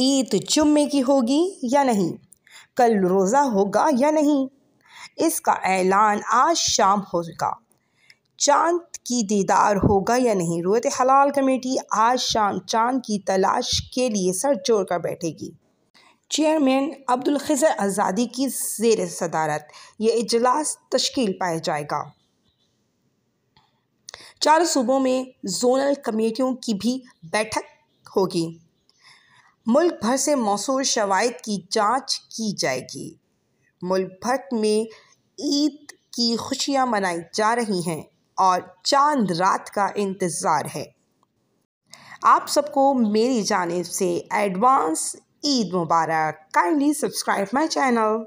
ईद जुम्मे की होगी या नहीं कल रोज़ा होगा या नहीं इसका ऐलान आज शाम होगा चांद की दीदार होगा या नहीं रोयत हलाल कमेटी आज शाम चांद की तलाश के लिए सर जोड़ कर बैठेगी चेयरमैन अब्दुल खज़र आज़ादी की जेर सदारत ये इजलास तश्कील पाया जाएगा चार सूबों में जोनल कमेटियों की भी बैठक होगी मुल्क भर से मौसू शवायद की जांच की जाएगी मुल्क भर में ईद की खुशियां मनाई जा रही हैं और चांद रात का इंतज़ार है आप सबको मेरी जानब से एडवांस ईद मुबारक काइंडली सब्सक्राइब माई चैनल